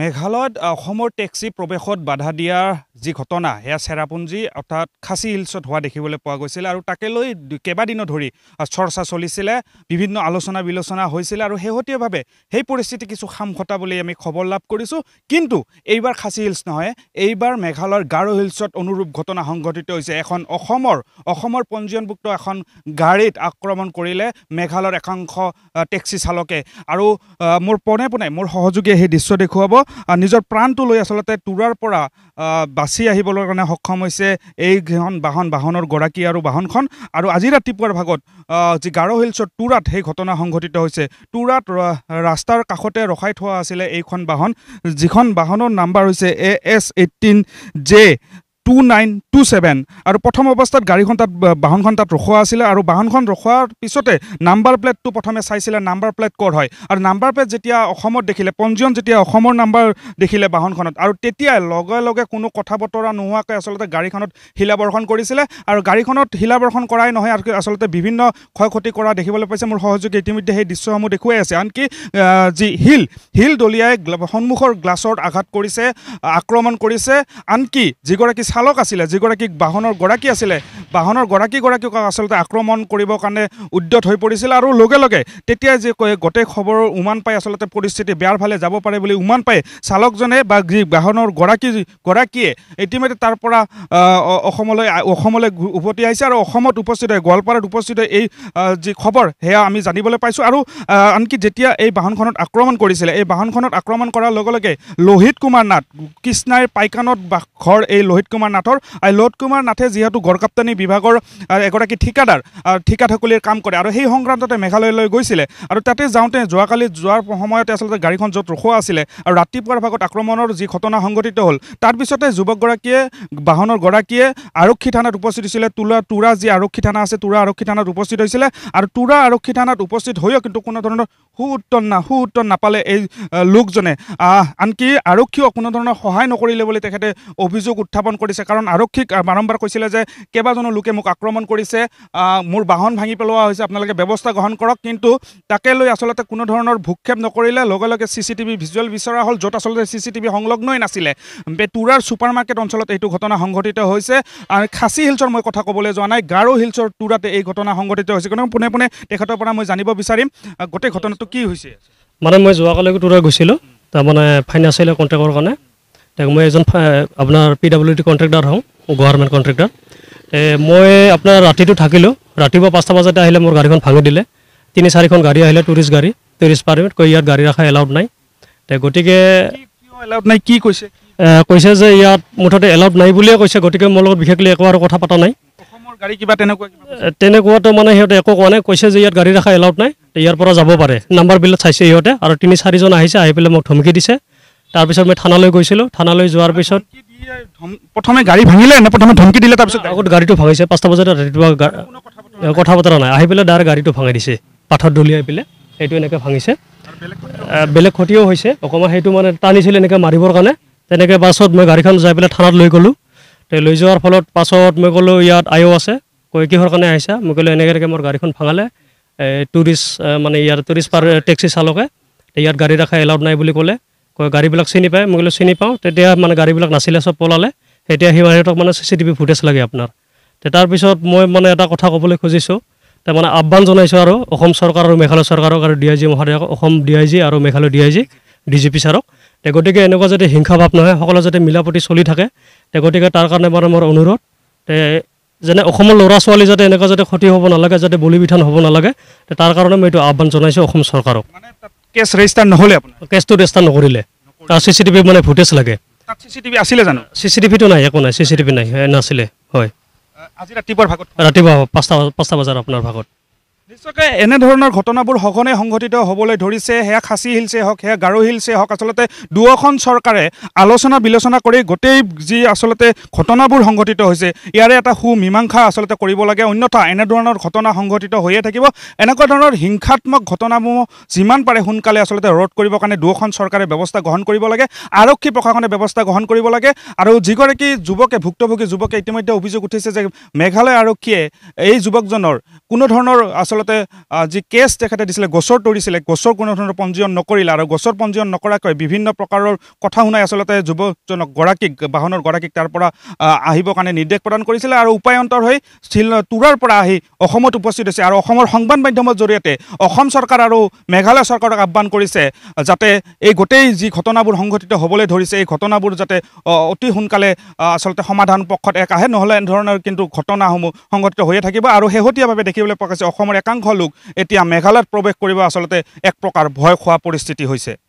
মেঘালয়ত অসমৰ টেক্সি প্ৰৱেশত বাধা দিয়া যি ঘটনা সেয়া চেৰাপুঞ্জী অৰ্থাৎ খাচী হিলছত হোৱা দেখিবলৈ পোৱা গৈছিলে আৰু তাকে লৈ কেইবাদিনো ধৰি চৰ্চা চলিছিলে বিভিন্ন আলোচনা বিলোচনা হৈছিলে আৰু শেহতীয়াভাৱে সেই পৰিস্থিতি কিছু খাম ঘটা বুলি আমি খবৰ লাভ কৰিছোঁ কিন্তু এইবাৰ খাচী হিলছ নহয় এইবাৰ মেঘালয়ৰ গাৰো হিলছত অনুৰূপ ঘটনা সংঘটিত হৈছে এখন অসমৰ অসমৰ পঞ্জীয়নভুক্ত এখন গাড়ীত আক্ৰমণ কৰিলে মেঘালয়ৰ একাংশ টেক্সি চালকে আৰু মোৰ পোনে পোনে মোৰ সহযোগীয়ে সেই দৃশ্য দেখুৱাব নিজৰ প্ৰাণটো লৈ আচলতে টুৰাৰ পৰা বাছি আহিবলৈ কাৰণে সক্ষম হৈছে এইখন বাহন বাহনৰ গৰাকী আৰু বাহনখন আৰু আজি ৰাতিপুৱাৰ ভাগত যি গাৰো হিলছৰ টুৰাত সেই ঘটনা সংঘটিত হৈছে টুৰাত ৰাস্তাৰ কাষতে ৰখাই থোৱা আছিলে এইখন বাহন যিখন বাহনৰ নাম্বাৰ হৈছে A S eighteen J two nine two seven আৰু প্ৰথম অৱস্থাত গাড়ীখন তাত বাহনখন তাত ৰখোৱা আছিলে আৰু বাহনখন ৰখোৱাৰ পিছতে নাম্বাৰ প্লেটটো প্ৰথমে চাইছিলে নাম্বাৰ প্লেট ক'ত হয় আৰু নাম্বাৰ প্লেট যেতিয়া অসমত দেখিলে পঞ্জীয়ন যেতিয়া অসমৰ নাম্বাৰ দেখিলে বাহনখনত আৰু তেতিয়াই লগে লগে কোনো কথা বতৰা নোহোৱাকৈ আচলতে গাড়ীখনত শিলাবৰ্ষণ কৰিছিলে আৰু গাড়ীখনত শিলাবৰ্ষণ কৰাই নহয় আৰু আচলতে বিভিন্ন ক্ষয় ক্ষতি কৰা দেখিবলৈ পাইছে মোৰ সহযোগী ইতিমধ্যে সেই দৃশ্যসমূহ দেখুৱাই আছে আনকি যি শিল শিল দলিয়াই সন্মুখৰ গ্লাছত আঘাত কৰিছে আক্ৰমণ কৰিছে আনকি যিগৰাকী চালক আছিলে যিগৰাকী বাহনৰ গৰাকী আছিলে বাহনৰ গৰাকীগৰাকীক আচলতে আক্ৰমণ কৰিবৰ কাৰণে উদ্যত হৈ পৰিছিল আৰু লগে লগে তেতিয়াই যে কয় গোটেই খবৰ উমান পাই আচলতে পৰিস্থিতি বেয়াৰ ফালে যাব পাৰে বুলি উমান পাই চালকজনে বা যি বাহনৰ গৰাকী গৰাকীয়ে ইতিমধ্যে তাৰ পৰা অসমলৈ অসমলৈ উভতি আহিছে আৰু অসমত উপস্থিত হয় গোৱালপাৰাত উপস্থিত হৈ এই যি খবৰ সেয়া আমি জানিবলৈ পাইছোঁ আৰু আনকি যেতিয়া এই বাহনখনত আক্ৰমণ কৰিছিলে এই বাহনখনত আক্ৰমণ কৰাৰ লগে লগে লোহিত কুমাৰ নাথ কৃষ্ণাইৰ পাইকানত বা ঘৰ এই লোহিত কুমাৰ কুমাৰ নাথৰ আৰু লোড কুমাৰ নাথে যিহেতু গড়কাপ্তানী বিভাগৰ এগৰাকী ঠিকাদাৰ ঠিকাঠাকুলিৰ কাম কৰে আৰু সেই সংক্ৰান্ততে মেঘালয়লৈ গৈছিলে আৰু তাতে যাওঁতে যোৱাকালি যোৱাৰ সময়তে আচলতে গাড়ীখন য'ত ৰখোৱা আছিলে আৰু ৰাতিপুৱাৰ ভাগত আক্ৰমণৰ যি ঘটনা সংঘটিত হ'ল তাৰপিছতে যুৱকগৰাকীয়ে বাহনৰ গৰাকীয়ে আৰক্ষী থানাত উপস্থিত হৈছিলে তোৰা তোৰা যি আৰক্ষী থানা আছে তোৰা আৰক্ষী থানাত উপস্থিত হৈছিলে আৰু তোৰা আৰক্ষী থানাত উপস্থিত হৈও কিন্তু কোনো ধৰণৰ সু উত্তৰ না সু উত্তৰ নাপালে এই লোকজনে আনকি আৰক্ষীয়েও কোনো ধৰণৰ সহায় নকৰিলে বুলি তেখেতে অভিযোগ উত্থাপন কৰে কৰিছে কাৰণ আৰক্ষীক বাৰম্বাৰ কৈছিলে যে কেইবাজনো লোকে মোক আক্ৰমণ কৰিছে মোৰ বাহন ভাঙি পেলোৱা হৈছে আপোনালোকে ব্যৱস্থা গ্ৰহণ কৰক কিন্তু তাকে লৈ আচলতে কোনো ধৰণৰ ভূক্ষেপ নকৰিলে লগে লগে চি চি টিভি ভিজুৱেল বিচৰা হ'ল য'ত আচলতে চি চি টিভি সংলগ্নই নাছিলে বেতুৰাৰ ছুপাৰ মাৰ্কেট অঞ্চলত এইটো ঘটনা সংঘটিত হৈছে আৰু খাচী হিলছৰ মই কথা ক'বলৈ যোৱা নাই গাৰো হিলছৰ টুৰাতে এই ঘটনা সংঘটিত হৈছে কিন্তু পোনে পোনে তেখেতৰ পৰা মই জানিব বিচাৰিম গোটেই ঘটনাটো কি হৈছে মানে মই যোৱাকালৈকে টুৰা গৈছিলোঁ তাৰমানে ফাইনেন্সিয়েলি কণ্টেক্টৰ কাৰণে তাক মই এজন আপোনাৰ পি ডাব্লিউ ডি কণ্ট্ৰেক্টাৰ হওঁ গভাৰ্ণমেণ্ট কণ্ট্ৰেক্টাৰ তে মই আপোনাৰ ৰাতিটো থাকিলোঁ ৰাতিপুৱা পাঁচটা বজাতে আহিলে মোৰ গাড়ীখন ভাঙি দিলে তিনি চাৰিখন গাড়ী আহিলে টুৰিষ্ট গাড়ী টুৰিষ্ট পাৰ্মিট কৈ ইয়াত গাড়ী ৰখা এলাউড নাই গতিকে কি কৈছে কৈছে যে ইয়াত মুঠতে এলাউড নাই বুলিয়ে কৈছে গতিকে মোৰ লগত বিশেষকৈ একো আৰু কথা পতা নাই তেনেকুৱাতো মানে সিহঁতে একো কোৱা নাই কৈছে যে ইয়াত গাড়ী ৰখা এলাউড নাই ইয়াৰ পৰা যাব পাৰে নাম্বাৰবিলাক চাইছে সিহঁতে আৰু তিনি চাৰিজন আহিছে আহি পেলাই মোক ধমকি দিছে তাৰপিছত মই থানালৈ গৈছিলোঁ থানালৈ যোৱাৰ পিছত প্ৰথমে গাড়ী ভাঙিলে নে প্ৰথমে ধমকি দিলে তাৰপিছত আগত গাড়ীটো ভাঙিছে পাঁচটা বজাত ৰাতিপুৱা কথা বতৰা নাই আহি পেলাই দাৰ গাড়ীটো ভাঙি দিছে পাথৰ দলিয়াই পেলাই সেইটো এনেকৈ ভাঙিছে বেলেগ ক্ষতিও হৈছে অকণমান সেইটো মানে টানিছিল এনেকৈ মাৰিবৰ কাৰণে তেনেকৈ পাছত মই গাড়ীখন যাই পেলাই থানাত লৈ গ'লোঁ লৈ যোৱাৰ ফলত পাছত মই ক'লো ইয়াত আয়ো আছে কৈ কিহৰ কাৰণে আহিছা মই ক'লোঁ এনেকৈ মোৰ গাড়ীখন ভাঙালে টুৰিষ্ট মানে ইয়াৰ টুৰিষ্ট পাৰ টেক্সি চালকে ইয়াত গাড়ী ৰখা এলাউড নাই বুলি ক'লে কয় গাড়ীবিলাক চিনি পায় মই বোলো চিনি পাওঁ তেতিয়া মানে গাড়ীবিলাক নাছিলে চব পলালে এতিয়া সিহঁতক মানে চি চি টিভি ফুটেজ লাগে আপোনাৰ তে তাৰপিছত মই মানে এটা কথা ক'বলৈ খুজিছোঁ তে মানে আহ্বান জনাইছোঁ আৰু অসম চৰকাৰ আৰু মেঘালয় চৰকাৰক আৰু ডি আই জি মহোদয়ক অসম ডি আই জি আৰু Meghalaya D I G D G P ছাৰক তে গতিকে এনেকুৱা যাতে হিংসা ভাৱ নহয় সকলো যদি মিলাপতি চলি থাকে তে গতিকে তাৰ কাৰণে মানে মোৰ অনুৰোধ তে যেনে অসমৰ ল'ৰা ছোৱালী যাতে এনেকুৱা যাতে ক্ষতি হ'ব নালাগে যাতে বলি বিধান হ'ব নালাগে তে তাৰ কাৰণে মই এইটো আহ্বান জনাইছোঁ অসম চৰকাৰক কেছ ৰেজিষ্টাৰ নহ'লে আপোনাৰ কেছটো ৰেজিষ্টাৰ নকৰিলে তাৰ চি চি টিভি মানে ফুটেজ লাগে চি চি টিভি আছিলে জানো চি চি টিভিটো নাই একো নাই চি চি টিভি নাই নাছিলে হয় আজি ৰাতিপুৱাৰ ভাগত ৰাতিপুৱা পাঁচটা পাঁচটা বজাৰ আপোনাৰ ভাগত নিশ্চয়কৈ এনেধৰণৰ ঘটনাবোৰ সঘনে সংঘটিত হ'বলৈ ধৰিছে সেয়া খাচী হিলছে হওক সেয়া গাৰু হিলছে হওক আচলতে দুয়োখন চৰকাৰে আলোচনা বিলোচনা কৰি গোটেই যি আচলতে ঘটনাবোৰ সংঘটিত হৈছে ইয়াৰে এটা সুমীমাংসা আচলতে কৰিব লাগে অন্যথা এনেধৰণৰ ঘটনা সংঘটিত হৈয়ে থাকিব এনেকুৱা ধৰণৰ হিংসাত্মক ঘটনাবোৰ যিমান পাৰে সোনকালে আচলতে ৰোধ কৰিবৰ কাৰণে দুয়োখন চৰকাৰে ব্যৱস্থা গ্ৰহণ কৰিব লাগে আৰক্ষী প্ৰশাসনে ব্যৱস্থা গ্ৰহণ কৰিব লাগে আৰু যিগৰাকী যুৱকে ভুক্তভোগী যুৱকে ইতিমধ্যে অভিযোগ উঠিছে যে মেঘালয় আৰক্ষীয়ে এই যুৱকজনৰ কোনো ধৰণৰ আচলতে আচলতে যি কেছ তেখেতে দিছিলে গছৰ তৰিছিলে গছৰ কোনো ধৰণৰ পঞ্জীয়ন নকৰিলে আৰু গছৰ পঞ্জীয়ন নকৰাকৈ বিভিন্ন প্ৰকাৰৰ কথা শুনাই আচলতে যুৱজনক গৰাকীক বাহনৰ গৰাকীক তাৰ পৰা আহিবৰ কাৰণে নিৰ্দেশ প্ৰদান কৰিছিলে আৰু উপায়ন্তৰ হৈ শিল তোৰাৰ পৰা আহি অসমত উপস্থিত হৈছে আৰু অসমৰ সংবাদ মাধ্যমৰ জৰিয়তে অসম চৰকাৰ আৰু মেঘালয় চৰকাৰক আহ্বান কৰিছে যাতে এই গোটেই যি ঘটনাবোৰ সংঘটিত হ'বলৈ ধৰিছে এই ঘটনাবোৰ যাতে অতি সোনকালে আচলতে সমাধান পক্ষত এক আহে নহ'লে এনেধৰণৰ কিন্তু ঘটনাসমূহ সংঘটিত হৈয়ে থাকিব আৰু শেহতীয়াভাৱে দেখিবলৈ পোৱা গৈছে অসমৰ এক একাংশ লোক এতিয়া মেঘালয়ত প্ৰৱেশ কৰিব আচলতে এক প্ৰকাৰ ভয় খোৱা পৰিস্থিতি হৈছে